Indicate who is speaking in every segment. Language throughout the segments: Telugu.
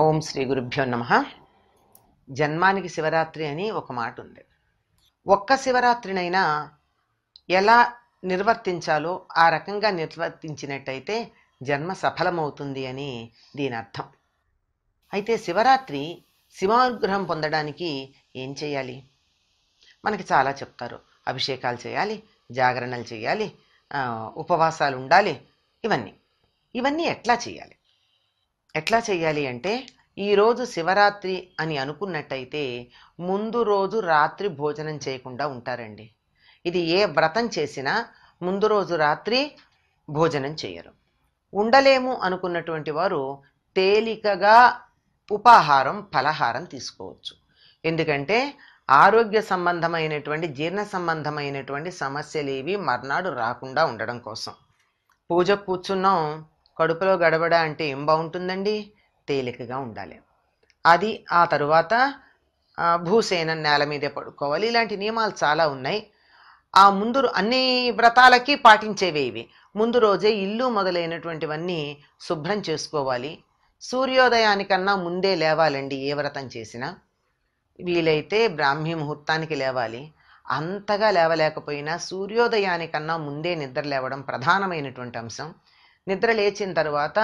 Speaker 1: ఓం శ్రీ గురుభ్యో నమ జన్మానికి శివరాత్రి అని ఒక మాట ఉంది ఒక్క శివరాత్రినైనా ఎలా నిర్వర్తించాలో ఆ రకంగా నిర్వర్తించినట్టయితే జన్మ సఫలమవుతుంది అని దీని అర్థం అయితే శివరాత్రి శివానుగ్రహం పొందడానికి ఏం చేయాలి మనకి చాలా చెప్తారు అభిషేకాలు చేయాలి జాగరణలు చేయాలి ఉపవాసాలు ఉండాలి ఇవన్నీ ఇవన్నీ ఎట్లా చేయాలి ఎట్లా చేయాలి అంటే ఈరోజు శివరాత్రి అని అనుకున్నట్టయితే ముందు రోజు రాత్రి భోజనం చేయకుండా ఉంటారండి ఇది ఏ వ్రతం చేసినా ముందు రోజు రాత్రి భోజనం చేయరు ఉండలేము అనుకున్నటువంటి వారు తేలికగా ఉపాహారం ఫలహారం తీసుకోవచ్చు ఎందుకంటే ఆరోగ్య సంబంధమైనటువంటి జీర్ణ సంబంధమైనటువంటి సమస్యలేవి మర్నాడు రాకుండా ఉండడం కోసం పూజ కూర్చున్నాం కడుపులో గడబడ అంటే ఏం బాగుంటుందండి తేలికగా ఉండాలి అది ఆ తరువాత భూసేన నేల మీదే పడుకోవాలి ఇలాంటి నియమాలు చాలా ఉన్నాయి ఆ ముందు అన్ని వ్రతాలకి పాటించేవే ఇవి ముందు రోజే ఇల్లు మొదలైనటువంటివన్నీ శుభ్రం చేసుకోవాలి సూర్యోదయానికన్నా ముందే లేవాలండి ఏ వ్రతం చేసినా వీలైతే బ్రాహ్మీ ముహూర్తానికి లేవాలి అంతగా లేవలేకపోయినా సూర్యోదయానికన్నా ముందే నిద్ర లేవడం ప్రధానమైనటువంటి అంశం నిద్ర లేచిన తర్వాత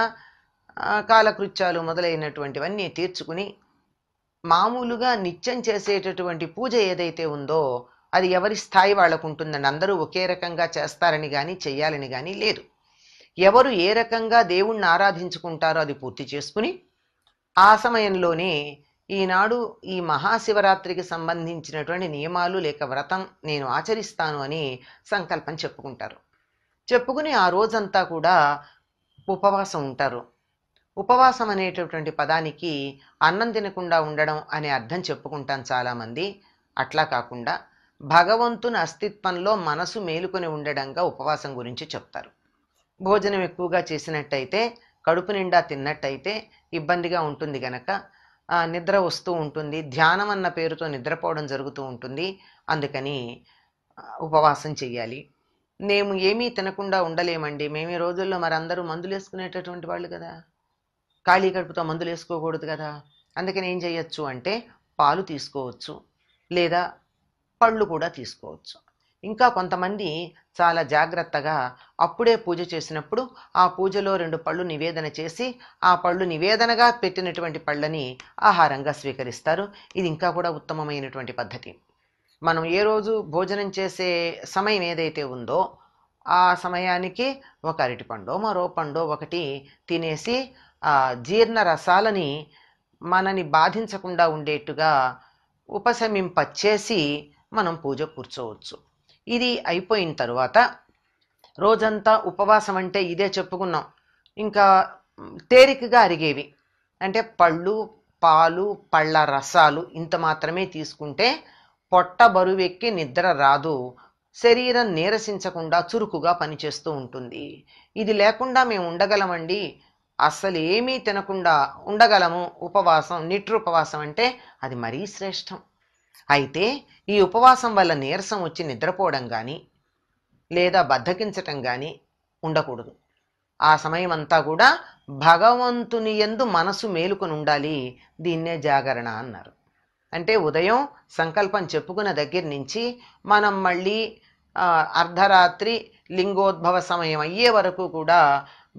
Speaker 1: కాలకృత్యాలు మొదలైనటువంటివన్నీ తీర్చుకుని మామూలుగా నిత్యం చేసేటటువంటి పూజ ఏదైతే ఉందో అది ఎవరి స్థాయి వాళ్ళకు ఉంటుందండి అందరూ ఒకే రకంగా చేస్తారని కానీ చేయాలని కానీ లేదు ఎవరు ఏ రకంగా దేవుణ్ణి ఆరాధించుకుంటారో అది పూర్తి చేసుకుని ఆ సమయంలోనే ఈనాడు ఈ మహాశివరాత్రికి సంబంధించినటువంటి నియమాలు లేక వ్రతం నేను ఆచరిస్తాను అని సంకల్పం చెప్పుకుంటారు చెప్పుకుని ఆ రోజంతా కూడా ఉపవాసం ఉంటారు ఉపవాసం అనేటటువంటి పదానికి అన్నం తినకుండా ఉండడం అనే అర్థం చెప్పుకుంటాం చాలామంది అట్లా కాకుండా భగవంతుని అస్తిత్వంలో మనసు మేలుకొని ఉండడంగా ఉపవాసం గురించి చెప్తారు భోజనం ఎక్కువగా చేసినట్టయితే కడుపు నిండా తిన్నట్టయితే ఇబ్బందిగా ఉంటుంది గనక నిద్ర వస్తూ ఉంటుంది ధ్యానం అన్న పేరుతో నిద్రపోవడం జరుగుతూ ఉంటుంది అందుకని ఉపవాసం చేయాలి మేము ఏమీ తినకుండా ఉండలేమండి మేము ఈ రోజుల్లో మరి అందరూ మందులు వేసుకునేటటువంటి వాళ్ళు కదా ఖాళీ కడుపుతో మందులు వేసుకోకూడదు కదా అందుకని ఏం చేయొచ్చు అంటే పాలు తీసుకోవచ్చు లేదా పళ్ళు కూడా తీసుకోవచ్చు ఇంకా కొంతమంది చాలా జాగ్రత్తగా అప్పుడే పూజ చేసినప్పుడు ఆ పూజలో రెండు పళ్ళు నివేదన చేసి ఆ పళ్ళు నివేదనగా పెట్టినటువంటి పళ్ళని ఆహారంగా స్వీకరిస్తారు ఇది ఇంకా కూడా ఉత్తమమైనటువంటి పద్ధతి మనం ఏ రోజు భోజనం చేసే సమయం ఏదైతే ఉందో ఆ సమయానికి ఒక అరటిపండో మరో పండో ఒకటి తినేసి జీర్ణ రసాలని మనని బాధించకుండా ఉండేట్టుగా ఉపశమింపచ్చేసి మనం పూజ కూర్చోవచ్చు ఇది అయిపోయిన తర్వాత రోజంతా ఉపవాసం అంటే ఇదే చెప్పుకున్నాం ఇంకా తేలికగా అరిగేవి అంటే పళ్ళు పాలు పళ్ళ రసాలు ఇంత మాత్రమే తీసుకుంటే పొట్ట బరువెక్కి నిద్ర రాదు శరీరం నీరసించకుండా చురుకుగా పనిచేస్తూ ఉంటుంది ఇది లేకుండా మేము ఉండగలమండి అస్సలు ఏమీ తినకుండా ఉండగలము ఉపవాసం నిట్రుపవాసం అంటే అది మరీ శ్రేష్టం అయితే ఈ ఉపవాసం వల్ల నీరసం వచ్చి నిద్రపోవడం కానీ లేదా బద్ధకించటం కానీ ఉండకూడదు ఆ సమయం అంతా కూడా భగవంతుని ఎందు మనసు మేలుకొని ఉండాలి దీన్నే జాగరణ అన్నారు అంటే ఉదయం సంకల్పం చెప్పుకున్న దగ్గర నుంచి మనం మళ్ళీ అర్ధరాత్రి లింగోద్భవ సమయం అయ్యే వరకు కూడా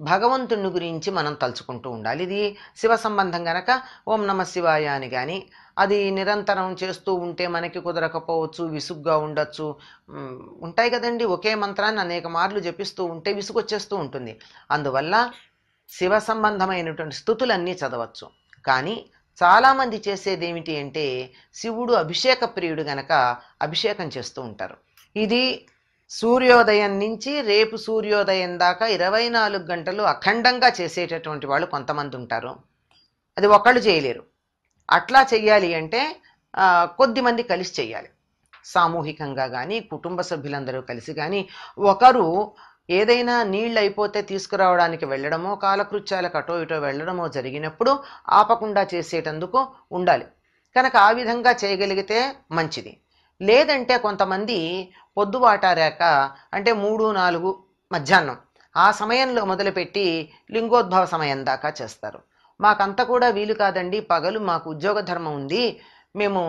Speaker 1: భగవంతుని గురించి మనం తలుచుకుంటూ ఉండాలి ఇది శివ సంబంధం గనక ఓం నమ శివాయ అని కానీ అది నిరంతరం చేస్తూ ఉంటే మనకి కుదరకపోవచ్చు విసుగ్గా ఉండొచ్చు ఉంటాయి కదండి ఒకే మంత్రాన్ని అనేక మార్లు జపిస్తూ ఉంటే విసుగు వచ్చేస్తూ ఉంటుంది అందువల్ల శివ సంబంధమైనటువంటి స్థుతులన్నీ చదవచ్చు కానీ చాలామంది చేసేది ఏమిటి అంటే శివుడు అభిషేక ప్రియుడు గనక అభిషేకం చేస్తూ ఉంటారు ఇది సూర్యోదయం నుంచి రేపు సూర్యోదయం దాకా ఇరవై నాలుగు గంటలు అఖండంగా చేసేటటువంటి వాళ్ళు కొంతమంది ఉంటారు అది ఒకళ్ళు చేయలేరు అట్లా చేయాలి అంటే కొద్దిమంది కలిసి చేయాలి సామూహికంగా కానీ కుటుంబ సభ్యులందరూ కలిసి కానీ ఒకరు ఏదైనా నీళ్ళు అయిపోతే తీసుకురావడానికి వెళ్ళడమో కాలకృత్యాలకు అటో ఇటో వెళ్ళడమో జరిగినప్పుడు ఆపకుండా చేసేటందుకు ఉండాలి కనుక ఆ విధంగా చేయగలిగితే మంచిది లేదంటే కొంతమంది పొద్దువాటారాక అంటే మూడు నాలుగు మధ్యాహ్నం ఆ సమయంలో మొదలుపెట్టి లింగోద్భవ సమయం దాకా చేస్తారు మాకంతా కూడా వీలు కాదండి పగలు మాకు ఉద్యోగ ధర్మం ఉంది మేము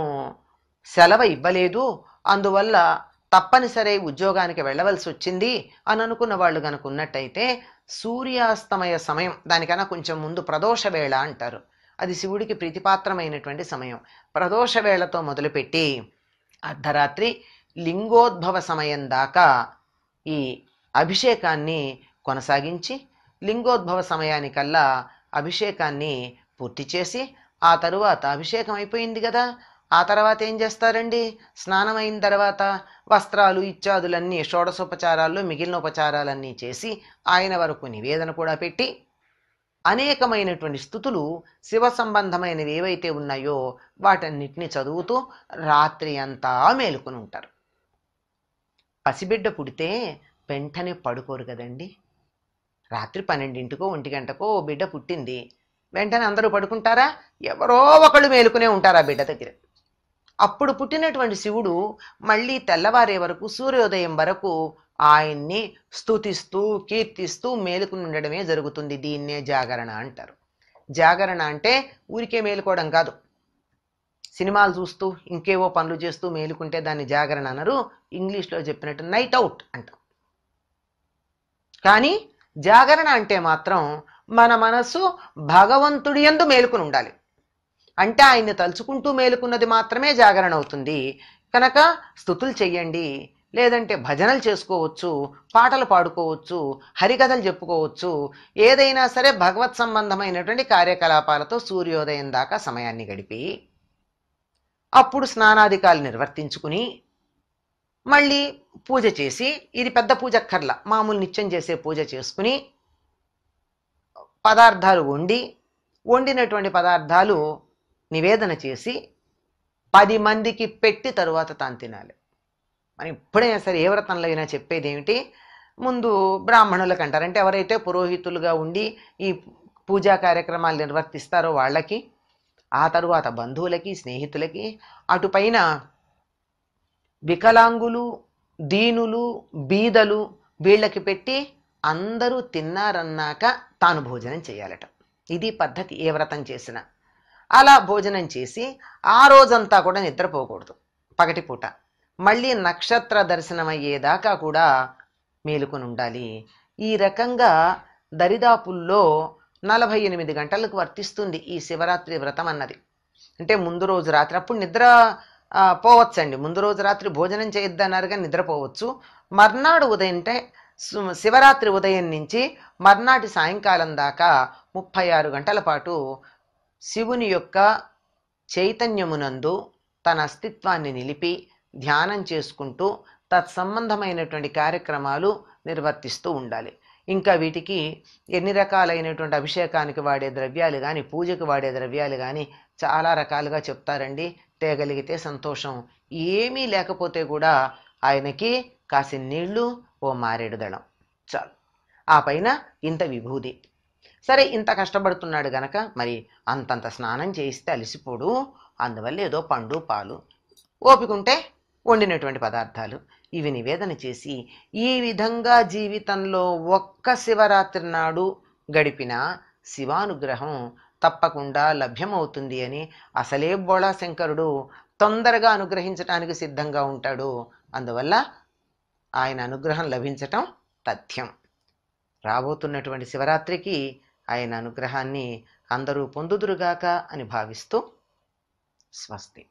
Speaker 1: సెలవు ఇవ్వలేదు అందువల్ల తప్పనిసరి ఉద్యోగానికి వెళ్ళవలసి వచ్చింది అని అనుకున్న వాళ్ళు కనుక ఉన్నట్టయితే సూర్యాస్తమయ సమయం దానికన్నా కొంచెం ముందు ప్రదోష వేళ అంటారు అది శివుడికి ప్రీతిపాత్రమైనటువంటి సమయం ప్రదోష వేళతో మొదలుపెట్టి అర్ధరాత్రి లింగోద్భవ సమయం దాకా ఈ అభిషేకాన్ని కొనసాగించి లింగోద్భవ సమయానికల్లా అభిషేకాన్ని పూర్తి చేసి ఆ తరువాత అభిషేకం అయిపోయింది కదా ఆ తర్వాత ఏం చేస్తారండి స్నానం అయిన తర్వాత వస్త్రాలు ఇత్యాదులన్నీ షోడశోపచారాల్లో మిగిలిన ఉపచారాలన్నీ చేసి ఆయన వరకు నివేదన కూడా పెట్టి అనేకమైనటువంటి స్థుతులు శివ సంబంధమైనవి ఏవైతే ఉన్నాయో వాటన్నిటిని చదువుతూ రాత్రి అంతా మేలుకొని ఉంటారు పసిబిడ్డ పుడితే వెంటనే పడుకోరు కదండి రాత్రి పన్నెండింటికో ఒంటి గంటకో బిడ్డ పుట్టింది వెంటనే అందరూ పడుకుంటారా ఎవరో ఒకళ్ళు మేలుకునే ఉంటారు ఆ బిడ్డ దగ్గర అప్పుడు పుట్టినటువంటి శివుడు మళ్ళీ తెల్లవారే వరకు సూర్యోదయం వరకు ఆయన్ని స్థుతిస్తూ కీర్తిస్తూ మేలుకుని ఉండడమే జరుగుతుంది దీన్నే జాగరణ అంటారు జాగరణ అంటే ఊరికే మేలుకోవడం కాదు సినిమాలు చూస్తూ ఇంకేవో పనులు చేస్తూ మేలుకుంటే దాన్ని జాగరణ అనరు ఇంగ్లీష్లో చెప్పినట్టు నైట్ అవుట్ అంటాం కానీ జాగరణ అంటే మాత్రం మన మనస్సు భగవంతుడి ఎందు మేలుకుని ఉండాలి అంటే ఆయన్ని తలుచుకుంటూ మేలుకున్నది మాత్రమే జాగరణ అవుతుంది కనుక స్థుతులు చెయ్యండి లేదంటే భజనలు చేసుకోవచ్చు పాటలు పాడుకోవచ్చు హరికథలు చెప్పుకోవచ్చు ఏదైనా సరే భగవత్ సంబంధమైనటువంటి కార్యకలాపాలతో సూర్యోదయం దాకా సమయాన్ని గడిపి అప్పుడు స్నానాధికాలు నిర్వర్తించుకుని మళ్ళీ పూజ చేసి ఇది పెద్ద పూజ కర్ల మామూలు నిత్యం చేసే పూజ చేసుకుని పదార్థాలు వండి వండినటువంటి పదార్థాలు నివేదన చేసి పది మందికి పెట్టి తరువాత తాను తినాలి మరి ఎప్పుడైనా సరే ఏ వ్రతంలో అయినా చెప్పేది ఏమిటి ముందు బ్రాహ్మణులకు అంటారు అంటే ఎవరైతే పురోహితులుగా ఉండి ఈ పూజా కార్యక్రమాలు నిర్వర్తిస్తారో వాళ్ళకి ఆ తరువాత బంధువులకి స్నేహితులకి అటుపైన వికలాంగులు దీనులు బీదలు వీళ్ళకి పెట్టి అందరూ తిన్నారన్నాక తాను భోజనం చేయాలట ఇది పద్ధతి ఏ వ్రతం చేసినా అలా భోజనం చేసి ఆ రోజంతా కూడా నిద్రపోకూడదు పగటిపూట మళ్ళీ నక్షత్ర దర్శనం అయ్యేదాకా కూడా మేలుకొని ఉండాలి ఈ రకంగా దరిదాపుల్లో నలభై ఎనిమిది గంటలకు వర్తిస్తుంది ఈ శివరాత్రి వ్రతం అన్నది అంటే ముందు రోజు రాత్రి అప్పుడు నిద్ర పోవచ్చండి ముందు రోజు రాత్రి భోజనం చేయొద్దన్నారుగా నిద్రపోవచ్చు మర్నాడు ఉదయం అంటే శివరాత్రి ఉదయం నుంచి మర్నాటి సాయంకాలం దాకా ముప్పై ఆరు గంటల పాటు శివుని యొక్క చైతన్యమునందు తన అస్తిత్వాన్ని నిలిపి ధ్యానం చేసుకుంటూ తత్సంబంధమైనటువంటి కార్యక్రమాలు నిర్వర్తిస్తూ ఉండాలి ఇంకా వీటికి ఎన్ని రకాలైనటువంటి అభిషేకానికి వాడే ద్రవ్యాలు కానీ పూజకు వాడే ద్రవ్యాలు కానీ చాలా రకాలుగా చెప్తారండి తేగలిగితే సంతోషం ఏమీ లేకపోతే కూడా ఆయనకి కాసిన నీళ్లు ఓ మారేడు దళం చాలు ఆ పైన ఇంత విభూది సరే ఇంత కష్టపడుతున్నాడు గనక మరి అంతంత స్నానం చేయిస్తే అలసిపోడు అందువల్ల ఏదో పండు పాలు ఓపికంటే వండినటువంటి పదార్థాలు ఇవి నివేదన చేసి ఈ విధంగా జీవితంలో ఒక్క శివరాత్రి నాడు గడిపిన శివానుగ్రహం తప్పకుండా లభ్యమవుతుంది అని అసలే శంకరుడు తొందరగా అనుగ్రహించటానికి సిద్ధంగా ఉంటాడు అందువల్ల ఆయన అనుగ్రహం లభించటం తథ్యం రాబోతున్నటువంటి శివరాత్రికి ఆయన అనుగ్రహాన్ని అందరూ పొందుదురుగాక అని భావిస్తూ స్వస్తి